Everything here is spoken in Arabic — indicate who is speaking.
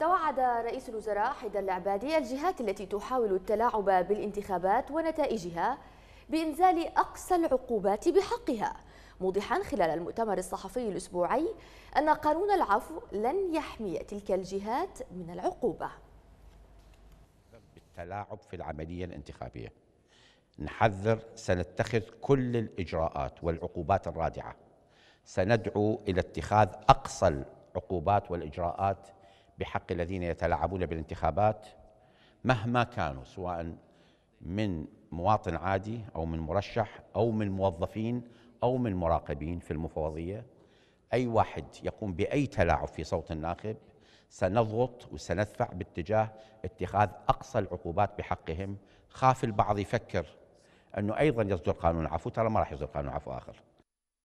Speaker 1: توعد رئيس الوزراء حيدر العبادي الجهات التي تحاول التلاعب بالانتخابات ونتائجها بإنزال أقصى العقوبات بحقها موضحا خلال المؤتمر الصحفي الأسبوعي أن قانون العفو لن يحمي تلك الجهات من العقوبة
Speaker 2: بالتلاعب في العملية الانتخابية نحذر سنتخذ كل الإجراءات والعقوبات الرادعة سندعو إلى اتخاذ أقصى العقوبات والإجراءات بحق الذين يتلاعبون بالانتخابات مهما كانوا سواء من مواطن عادي او من مرشح او من موظفين او من مراقبين في المفوضيه اي واحد يقوم باي تلاعب في صوت الناخب سنضغط وسندفع باتجاه اتخاذ اقصى العقوبات بحقهم خاف البعض يفكر انه ايضا يصدر قانون عفو ترى ما راح يصدر قانون عفو اخر